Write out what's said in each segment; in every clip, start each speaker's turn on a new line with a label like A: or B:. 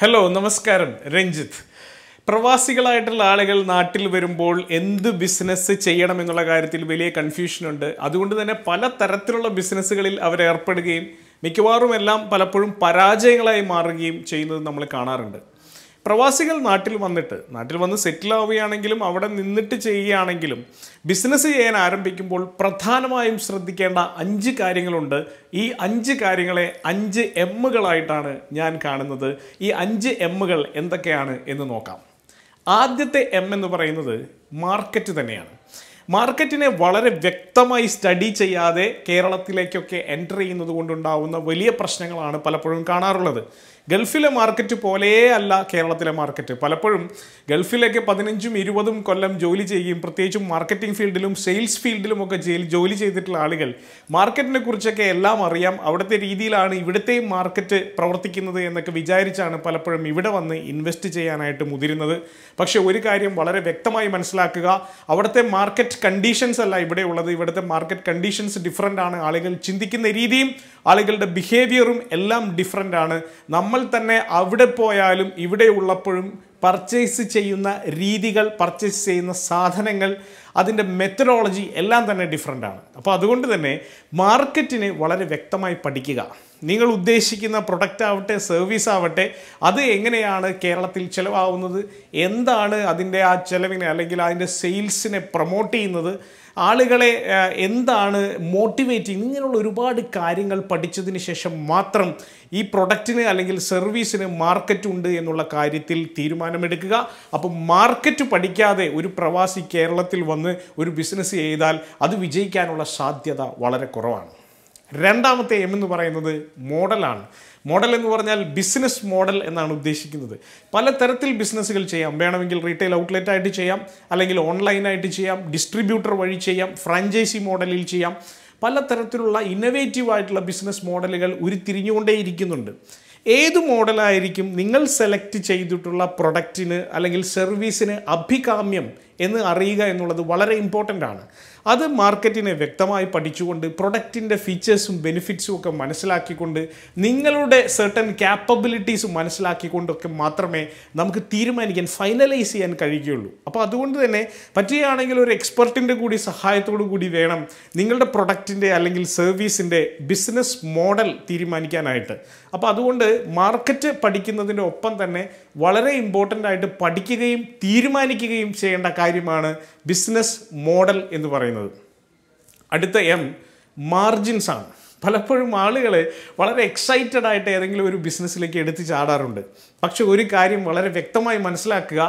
A: hello നമസ്കാരം രഞ്ജിത്ത് പ്രവാസികളായിട്ടുള്ള ആളുകൾ നാട്ടിൽ വരുമ്പോൾ എന്ത് ബിസിനസ് ചെയ്യണം എന്നുള്ള കാര്യത്തിൽ വലിയ കൺഫ്യൂഷനുണ്ട് അതുകൊണ്ട് തന്നെ പല തരത്തിലുള്ള ബിസിനസ്സുകളിൽ അവരേർപ്പെടുകയും മിക്കവാറും എല്ലാം പലപ്പോഴും പരാജയങ്ങളായി മാറുകയും ചെയ്യുന്നത് നമ്മൾ കാണാറുണ്ട് പ്രവാസികൾ നാട്ടിൽ വന്നിട്ട് നാട്ടിൽ വന്ന് സെറ്റിൽ ആവുകയാണെങ്കിലും അവിടെ നിന്നിട്ട് ചെയ്യുകയാണെങ്കിലും ബിസിനസ് ചെയ്യാൻ ആരംഭിക്കുമ്പോൾ പ്രധാനമായും ശ്രദ്ധിക്കേണ്ട അഞ്ച് കാര്യങ്ങളുണ്ട് ഈ അഞ്ച് കാര്യങ്ങളെ അഞ്ച് എമ്മുകളായിട്ടാണ് ഞാൻ കാണുന്നത് ഈ അഞ്ച് എമ്മുകൾ എന്തൊക്കെയാണ് എന്ന് നോക്കാം ആദ്യത്തെ എം എന്ന് പറയുന്നത് മാർക്കറ്റ് തന്നെയാണ് മാർക്കറ്റിനെ വളരെ വ്യക്തമായി സ്റ്റഡി ചെയ്യാതെ കേരളത്തിലേക്കൊക്കെ എൻ്റർ ചെയ്യുന്നത് കൊണ്ടുണ്ടാവുന്ന വലിയ പ്രശ്നങ്ങളാണ് പലപ്പോഴും കാണാറുള്ളത് ഗൾഫിലെ മാർക്കറ്റ് പോലെ അല്ല കേരളത്തിലെ മാർക്കറ്റ് പലപ്പോഴും ഗൾഫിലേക്ക് പതിനഞ്ചും ഇരുപതും കൊല്ലം ജോലി ചെയ്യുകയും പ്രത്യേകിച്ചും മാർക്കറ്റിംഗ് ഫീൽഡിലും സെയിൽസ് ഫീൽഡിലും ഒക്കെ ജോലി ചെയ്തിട്ടുള്ള ആളുകൾ മാർക്കറ്റിനെ കുറിച്ചൊക്കെ എല്ലാം അറിയാം അവിടുത്തെ രീതിയിലാണ് ഇവിടുത്തെ മാർക്കറ്റ് പ്രവർത്തിക്കുന്നത് എന്നൊക്കെ വിചാരിച്ചാണ് പലപ്പോഴും ഇവിടെ വന്ന് ഇൻവെസ്റ്റ് ചെയ്യാനായിട്ട് മുതിരുന്നത് പക്ഷേ ഒരു കാര്യം വളരെ വ്യക്തമായി മനസ്സിലാക്കുക അവിടുത്തെ മാർക്കറ്റ് കണ്ടീഷൻസ് അല്ല ഇവിടെ ഉള്ളത് ഇവിടുത്തെ മാർക്കറ്റ് കണ്ടീഷൻസ് ഡിഫറൻ്റ് ആണ് ആളുകൾ ചിന്തിക്കുന്ന രീതിയും ആളുകളുടെ ബിഹേവിയറും എല്ലാം ഡിഫറൻ്റ് ആണ് നമ്മൾ തന്നെ അവിടെ പോയാലും ഇവിടെ ഉള്ളപ്പോഴും പർച്ചേസ് ചെയ്യുന്ന രീതികൾ പർച്ചേസ് ചെയ്യുന്ന സാധനങ്ങൾ അതിൻ്റെ മെത്തഡോളജി എല്ലാം തന്നെ ഡിഫറെൻ്റ് ആണ് അപ്പോൾ അതുകൊണ്ട് തന്നെ മാർക്കറ്റിനെ വളരെ വ്യക്തമായി പഠിക്കുക നിങ്ങൾ ഉദ്ദേശിക്കുന്ന പ്രൊഡക്റ്റ് ആവട്ടെ സർവീസ് ആവട്ടെ അത് എങ്ങനെയാണ് കേരളത്തിൽ ചിലവാകുന്നത് എന്താണ് അതിൻ്റെ ആ ചിലവിനെ അല്ലെങ്കിൽ അതിൻ്റെ സെയിൽസിനെ പ്രൊമോട്ട് ചെയ്യുന്നത് ആളുകളെ എന്താണ് മോട്ടിവേറ്റ് ചെയ്യുന്നത് ഇങ്ങനെയുള്ള ഒരുപാട് കാര്യങ്ങൾ പഠിച്ചതിന് ശേഷം മാത്രം ഈ പ്രൊഡക്റ്റിന് അല്ലെങ്കിൽ സർവീസിന് മാർക്കറ്റ് ഉണ്ട് എന്നുള്ള കാര്യത്തിൽ തീരുമാനമെടുക്കുക അപ്പം മാർക്കറ്റ് പഠിക്കാതെ ഒരു പ്രവാസി കേരളത്തിൽ വന്ന് ഒരു ബിസിനസ് ചെയ്താൽ അത് വിജയിക്കാനുള്ള സാധ്യത വളരെ കുറവാണ് രണ്ടാമത്തെ എം എന്ന് പറയുന്നത് മോഡലാണ് മോഡൽ എന്ന് പറഞ്ഞാൽ ബിസിനസ് മോഡൽ എന്നാണ് ഉദ്ദേശിക്കുന്നത് പലതരത്തിൽ ബിസിനസ്സുകൾ ചെയ്യാം വേണമെങ്കിൽ റീറ്റെയിൽ ഔട്ട്ലെറ്റ് ആയിട്ട് ചെയ്യാം അല്ലെങ്കിൽ ഓൺലൈനായിട്ട് ചെയ്യാം ഡിസ്ട്രിബ്യൂട്ടർ വഴി ചെയ്യാം ഫ്രാഞ്ചൈസി മോഡലിൽ ചെയ്യാം പലതരത്തിലുള്ള ഇന്നവേറ്റീവ് ആയിട്ടുള്ള ബിസിനസ് മോഡലുകൾ ഉരുത്തിരിഞ്ഞുകൊണ്ടേയിരിക്കുന്നുണ്ട് ഏത് മോഡലായിരിക്കും നിങ്ങൾ സെലക്ട് ചെയ്തിട്ടുള്ള പ്രൊഡക്റ്റിന് അല്ലെങ്കിൽ സർവീസിന് അഭികാമ്യം എന്ന് അറിയുക എന്നുള്ളത് വളരെ ഇമ്പോർട്ടൻ്റ് ആണ് അത് മാർക്കറ്റിനെ വ്യക്തമായി പഠിച്ചുകൊണ്ട് പ്രൊഡക്റ്റിൻ്റെ ഫീച്ചേഴ്സും ബെനിഫിറ്റ്സും ഒക്കെ മനസ്സിലാക്കിക്കൊണ്ട് നിങ്ങളുടെ സെർട്ടൺ ക്യാപ്പബിലിറ്റീസ് മനസ്സിലാക്കിക്കൊണ്ടൊക്കെ മാത്രമേ നമുക്ക് തീരുമാനിക്കാൻ ഫൈനലൈസ് ചെയ്യാൻ കഴിയുകയുള്ളൂ അപ്പോൾ അതുകൊണ്ട് തന്നെ പറ്റുകയാണെങ്കിൽ ഒരു എക്സ്പെർട്ടിൻ്റെ കൂടി സഹായത്തോടു കൂടി വേണം നിങ്ങളുടെ പ്രൊഡക്റ്റിൻ്റെ അല്ലെങ്കിൽ സർവീസിൻ്റെ ബിസിനസ് മോഡൽ തീരുമാനിക്കാനായിട്ട് അപ്പോൾ അതുകൊണ്ട് മാർക്കറ്റ് പഠിക്കുന്നതിൻ്റെ ഒപ്പം തന്നെ വളരെ ഇമ്പോർട്ടൻ്റ് ആയിട്ട് പഠിക്കുകയും തീരുമാനിക്കുകയും ചെയ്യേണ്ട കാര്യം കാര്യമാണ് ബിസിനസ് മോഡൽ എന്ന് പറയുന്നത് അടുത്ത എം മാർജിൻസ് ആണ് പലപ്പോഴും ആളുകളെ വളരെ എക്സൈറ്റഡ് ആയിട്ട് ഏതെങ്കിലും ഒരു ബിസിനസ്സിലേക്ക് എടുത്തു ചാടാറുണ്ട് പക്ഷെ ഒരു കാര്യം വളരെ വ്യക്തമായി മനസ്സിലാക്കുക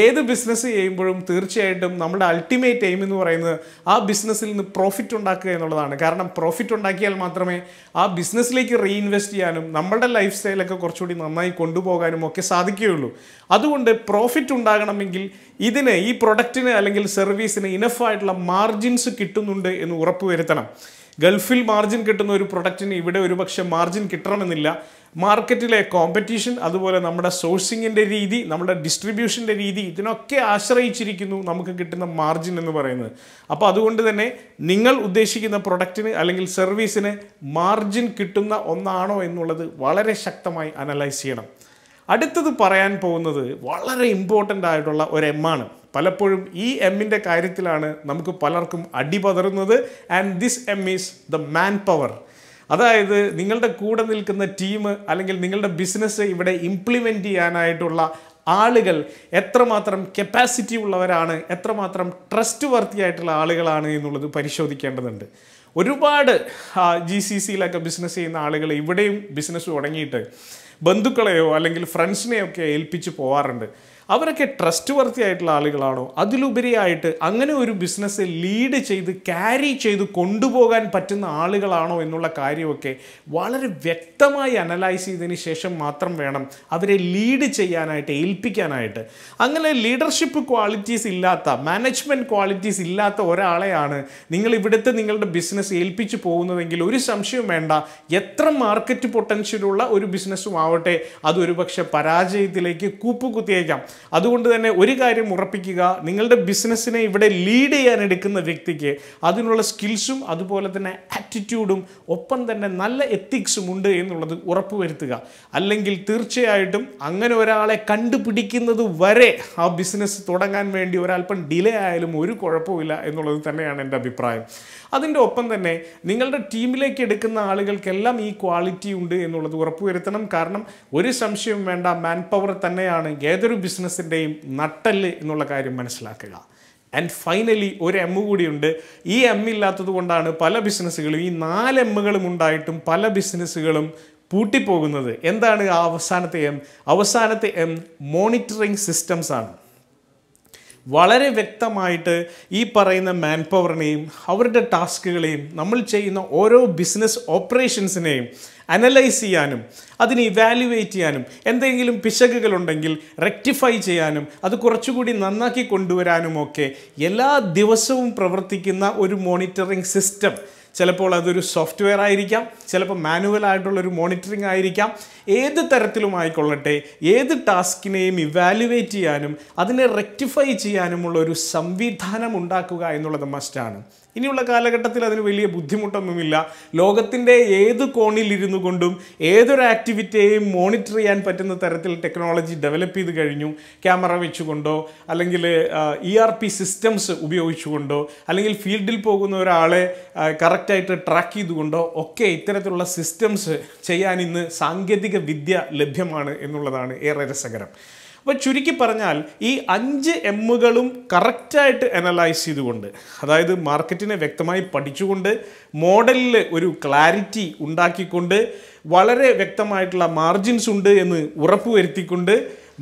A: ഏത് ബിസിനസ് ചെയ്യുമ്പോഴും തീർച്ചയായിട്ടും നമ്മുടെ അൾട്ടിമേറ്റ് എയിം എന്ന് പറയുന്നത് ആ ബിസിനസ്സിൽ നിന്ന് പ്രോഫിറ്റ് ഉണ്ടാക്കുക എന്നുള്ളതാണ് കാരണം പ്രോഫിറ്റ് ഉണ്ടാക്കിയാൽ മാത്രമേ ആ ബിസിനസ്സിലേക്ക് റീഇൻവെസ്റ്റ് ചെയ്യാനും നമ്മുടെ ലൈഫ് സ്റ്റൈലൊക്കെ കുറച്ചുകൂടി നന്നായി കൊണ്ടുപോകാനും ഒക്കെ സാധിക്കുകയുള്ളൂ അതുകൊണ്ട് പ്രോഫിറ്റ് ഉണ്ടാകണമെങ്കിൽ ഇതിന് ഈ പ്രൊഡക്റ്റിന് അല്ലെങ്കിൽ സർവീസിന് ഇനഫായിട്ടുള്ള മാർജിൻസ് കിട്ടുന്നുണ്ട് എന്ന് ഉറപ്പുവരുത്തണം ഗൾഫിൽ മാർജിൻ കിട്ടുന്ന ഒരു പ്രൊഡക്റ്റിന് ഇവിടെ ഒരുപക്ഷെ മാർജിൻ കിട്ടണമെന്നില്ല മാർക്കറ്റിലെ കോമ്പറ്റീഷൻ അതുപോലെ നമ്മുടെ സോഴ്സിങ്ങിൻ്റെ രീതി നമ്മുടെ ഡിസ്ട്രിബ്യൂഷൻ്റെ രീതി ഇതിനൊക്കെ ആശ്രയിച്ചിരിക്കുന്നു നമുക്ക് കിട്ടുന്ന മാർജിൻ എന്ന് പറയുന്നത് അപ്പോൾ അതുകൊണ്ട് തന്നെ നിങ്ങൾ ഉദ്ദേശിക്കുന്ന പ്രൊഡക്റ്റിന് അല്ലെങ്കിൽ സർവീസിന് മാർജിൻ കിട്ടുന്ന ഒന്നാണോ എന്നുള്ളത് വളരെ ശക്തമായി അനലൈസ് ചെയ്യണം അടുത്തത് പറയാൻ പോകുന്നത് വളരെ ഇമ്പോർട്ടൻ്റ് ആയിട്ടുള്ള ഒരു എം ആണ് പലപ്പോഴും ഈ എമ്മിൻ്റെ കാര്യത്തിലാണ് നമുക്ക് പലർക്കും അടിപതറുന്നത് and this M is the man power അതായത് നിങ്ങളുടെ കൂടെ നിൽക്കുന്ന ടീം അല്ലെങ്കിൽ നിങ്ങളുടെ ബിസിനസ് ഇവിടെ ഇംപ്ലിമെൻ്റ് ചെയ്യാനായിട്ടുള്ള ആളുകൾ എത്രമാത്രം കപ്പാസിറ്റി ഉള്ളവരാണ് എത്രമാത്രം ട്രസ്റ്റ് വർത്തി ആയിട്ടുള്ള ആളുകളാണ് എന്നുള്ളത് പരിശോധിക്കേണ്ടതുണ്ട് ഒരുപാട് ജി സി സിയിലൊക്കെ ബിസിനസ് ചെയ്യുന്ന ആളുകൾ ഇവിടെയും ബിസിനസ് തുടങ്ങിയിട്ട് ബന്ധുക്കളെയോ അല്ലെങ്കിൽ ഫ്രണ്ട്സിനെയൊക്കെ ഏൽപ്പിച്ച് പോവാറുണ്ട് അവരൊക്കെ ട്രസ്റ്റ് വർത്തി ആയിട്ടുള്ള ആളുകളാണോ അതിലുപരിയായിട്ട് അങ്ങനെ ഒരു ബിസിനസ് ലീഡ് ചെയ്ത് ക്യാരി ചെയ്ത് കൊണ്ടുപോകാൻ പറ്റുന്ന ആളുകളാണോ എന്നുള്ള കാര്യമൊക്കെ വളരെ വ്യക്തമായി അനലൈസ് ചെയ്തതിന് ശേഷം മാത്രം വേണം അവരെ ലീഡ് ചെയ്യാനായിട്ട് ഏൽപ്പിക്കാനായിട്ട് അങ്ങനെ ലീഡർഷിപ്പ് ക്വാളിറ്റീസ് ഇല്ലാത്ത മാനേജ്മെൻറ്റ് ക്വാളിറ്റീസ് ഇല്ലാത്ത ഒരാളെയാണ് നിങ്ങൾ ഇവിടുത്തെ നിങ്ങളുടെ ബിസിനസ് ഏൽപ്പിച്ചു പോകുന്നതെങ്കിൽ ഒരു സംശയം വേണ്ട എത്ര മാർക്കറ്റ് പൊട്ടൻഷ്യലുള്ള ഒരു ബിസിനസ്സും ആവട്ടെ അതൊരു പക്ഷേ പരാജയത്തിലേക്ക് കൂപ്പുകുത്തിയേക്കാം അതുകൊണ്ട് തന്നെ ഒരു കാര്യം ഉറപ്പിക്കുക നിങ്ങളുടെ ബിസിനസ്സിനെ ഇവിടെ ലീഡ് ചെയ്യാൻ എടുക്കുന്ന വ്യക്തിക്ക് അതിനുള്ള സ്കിൽസും അതുപോലെ തന്നെ ആറ്റിറ്റ്യൂഡും ഒപ്പം തന്നെ നല്ല എത്തിക്സും ഉണ്ട് എന്നുള്ളത് ഉറപ്പുവരുത്തുക അല്ലെങ്കിൽ തീർച്ചയായിട്ടും അങ്ങനെ ഒരാളെ കണ്ടുപിടിക്കുന്നത് വരെ ആ ബിസിനസ് തുടങ്ങാൻ വേണ്ടി ഒരാൽപ്പം ഡിലേ ആയാലും ഒരു കുഴപ്പമില്ല എന്നുള്ളത് തന്നെയാണ് എൻ്റെ അഭിപ്രായം അതിൻ്റെ ഒപ്പം തന്നെ നിങ്ങളുടെ ടീമിലേക്ക് എടുക്കുന്ന ആളുകൾക്കെല്ലാം ഈ ക്വാളിറ്റി ഉണ്ട് എന്നുള്ളത് ഉറപ്പുവരുത്തണം കാരണം ഒരു സംശയം വേണ്ട മാൻ പവർ തന്നെയാണ് ഏതൊരു ബിസിനസ് ബിസിനസ്സിൻ്റെയും നട്ടല് എന്നുള്ള കാര്യം മനസ്സിലാക്കുക ആൻഡ് ഫൈനലി ഒരു എം കൂടിയുണ്ട് ഈ എം ഇല്ലാത്തത് കൊണ്ടാണ് പല ബിസിനസ്സുകളും ഈ നാല് എമ്മുകളും ഉണ്ടായിട്ടും പല ബിസിനസ്സുകളും പൂട്ടിപ്പോകുന്നത് എന്താണ് ആ അവസാനത്തെ എം അവസാനത്തെ എം മോണിറ്ററിങ് സിസ്റ്റംസ് ആണ് വളരെ വ്യക്തമായിട്ട് ഈ പറയുന്ന മാൻ പവറിനെയും അവരുടെ ടാസ്കുകളെയും നമ്മൾ ചെയ്യുന്ന ഓരോ ബിസിനസ് ഓപ്പറേഷൻസിനെയും അനലൈസ് ചെയ്യാനും അതിനെ ഇവാലുവേറ്റ് ചെയ്യാനും എന്തെങ്കിലും പിശകുകളുണ്ടെങ്കിൽ റെക്ടിഫൈ ചെയ്യാനും അത് കുറച്ചുകൂടി നന്നാക്കി കൊണ്ടുവരാനും ഒക്കെ എല്ലാ ദിവസവും പ്രവർത്തിക്കുന്ന ഒരു മോണിറ്ററിംഗ് സിസ്റ്റം ചിലപ്പോൾ അതൊരു സോഫ്റ്റ്വെയർ ആയിരിക്കാം ചിലപ്പോൾ മാനുവൽ ആയിട്ടുള്ളൊരു മോണിറ്ററിംഗ് ആയിരിക്കാം ഏത് തരത്തിലും ആയിക്കൊള്ളട്ടെ ഏത് ടാസ്കിനെയും ഇവാലുവേറ്റ് ചെയ്യാനും അതിനെ റെക്ടിഫൈ ചെയ്യാനുമുള്ള ഒരു സംവിധാനം ഉണ്ടാക്കുക എന്നുള്ളത് മസ്റ്റാണ് ഇനിയുള്ള കാലഘട്ടത്തിൽ അതിന് വലിയ ബുദ്ധിമുട്ടൊന്നുമില്ല ലോകത്തിൻ്റെ ഏത് കോണിൽ ഇരുന്നു കൊണ്ടും ഏതൊരു ആക്ടിവിറ്റിയെയും മോണിറ്റർ ചെയ്യാൻ പറ്റുന്ന തരത്തിൽ ടെക്നോളജി ഡെവലപ്പ് ചെയ്ത് കഴിഞ്ഞു ക്യാമറ വെച്ചുകൊണ്ടോ അല്ലെങ്കിൽ ഇ ആർ പി സിസ്റ്റംസ് ഉപയോഗിച്ചുകൊണ്ടോ അല്ലെങ്കിൽ ഫീൽഡിൽ പോകുന്ന ഒരാളെ കറക്റ്റായിട്ട് ട്രാക്ക് ചെയ്തുകൊണ്ടോ ഒക്കെ ഇത്തരത്തിലുള്ള സിസ്റ്റംസ് ചെയ്യാൻ ഇന്ന് സാങ്കേതിക വിദ്യ ലഭ്യമാണ് എന്നുള്ളതാണ് ഏറെ രസകരം അപ്പോൾ ചുരുക്കി പറഞ്ഞാൽ ഈ അഞ്ച് എമ്മുകളും കറക്റ്റായിട്ട് അനലൈസ് ചെയ്തുകൊണ്ട് അതായത് മാർക്കറ്റിനെ വ്യക്തമായി പഠിച്ചുകൊണ്ട് മോഡലിൽ ഒരു ക്ലാരിറ്റി ഉണ്ടാക്കിക്കൊണ്ട് വളരെ വ്യക്തമായിട്ടുള്ള മാർജിൻസ് ഉണ്ട് എന്ന് ഉറപ്പുവരുത്തിക്കൊണ്ട്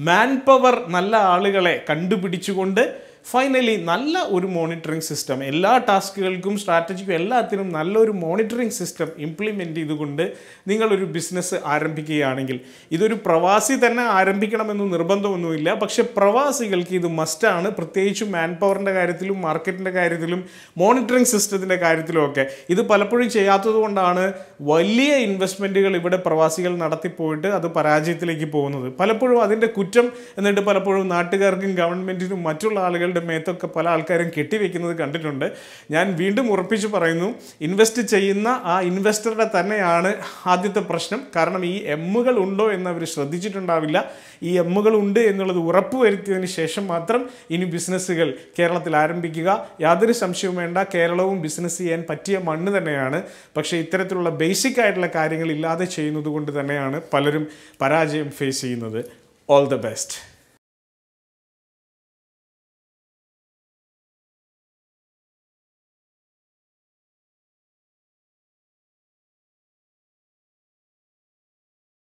A: മാൻ പവർ നല്ല ആളുകളെ കണ്ടുപിടിച്ചുകൊണ്ട് ഫൈനലി നല്ല ഒരു മോണിറ്ററിംഗ് സിസ്റ്റം എല്ലാ ടാസ്കുകൾക്കും സ്ട്രാറ്റജിക്കും എല്ലാത്തിനും നല്ലൊരു മോണിറ്ററിംഗ് സിസ്റ്റം ഇംപ്ലിമെൻ്റ് ചെയ്തുകൊണ്ട് നിങ്ങളൊരു ബിസിനസ് ആരംഭിക്കുകയാണെങ്കിൽ ഇതൊരു പ്രവാസി തന്നെ ആരംഭിക്കണമെന്ന് നിർബന്ധമൊന്നുമില്ല പക്ഷേ പ്രവാസികൾക്ക് ഇത് മസ്റ്റാണ് പ്രത്യേകിച്ചും മാൻ പവറിൻ്റെ കാര്യത്തിലും മാർക്കറ്റിൻ്റെ കാര്യത്തിലും മോണിറ്ററിംഗ് സിസ്റ്റത്തിൻ്റെ കാര്യത്തിലും ഒക്കെ ഇത് പലപ്പോഴും ചെയ്യാത്തതുകൊണ്ടാണ് വലിയ ഇൻവെസ്റ്റ്മെൻറ്റുകൾ ഇവിടെ പ്രവാസികൾ നടത്തിപ്പോയിട്ട് അത് പരാജയത്തിലേക്ക് പോകുന്നത് പലപ്പോഴും അതിൻ്റെ കുറ്റം എന്നിട്ട് പലപ്പോഴും നാട്ടുകാർക്കും ഗവൺമെൻറ്റിനും മറ്റുള്ള ആളുകൾ ആളുകളുടെ മേത്തൊക്കെ പല ആൾക്കാരും കെട്ടിവെക്കുന്നത് കണ്ടിട്ടുണ്ട് ഞാൻ വീണ്ടും ഉറപ്പിച്ച് പറയുന്നു ഇൻവെസ്റ്റ് ചെയ്യുന്ന ആ ഇൻവെസ്റ്ററുടെ തന്നെയാണ് ആദ്യത്തെ പ്രശ്നം കാരണം ഈ എമ്മുകൾ ഉണ്ടോ എന്ന് അവർ ശ്രദ്ധിച്ചിട്ടുണ്ടാവില്ല ഈ എമ്മുകൾ ഉണ്ട് എന്നുള്ളത് ഉറപ്പ് വരുത്തിയതിന് ശേഷം മാത്രം ഇനി ബിസിനസ്സുകൾ കേരളത്തിൽ ആരംഭിക്കുക യാതൊരു സംശയവും വേണ്ട കേരളവും ബിസിനസ് ചെയ്യാൻ പറ്റിയ മണ്ണ് തന്നെയാണ് പക്ഷേ ഇത്തരത്തിലുള്ള ബേസിക് ആയിട്ടുള്ള കാര്യങ്ങൾ ഇല്ലാതെ ചെയ്യുന്നത് കൊണ്ട് തന്നെയാണ് പലരും പരാജയം ഫേസ് ചെയ്യുന്നത് ഓൾ ദ ബെസ്റ്റ്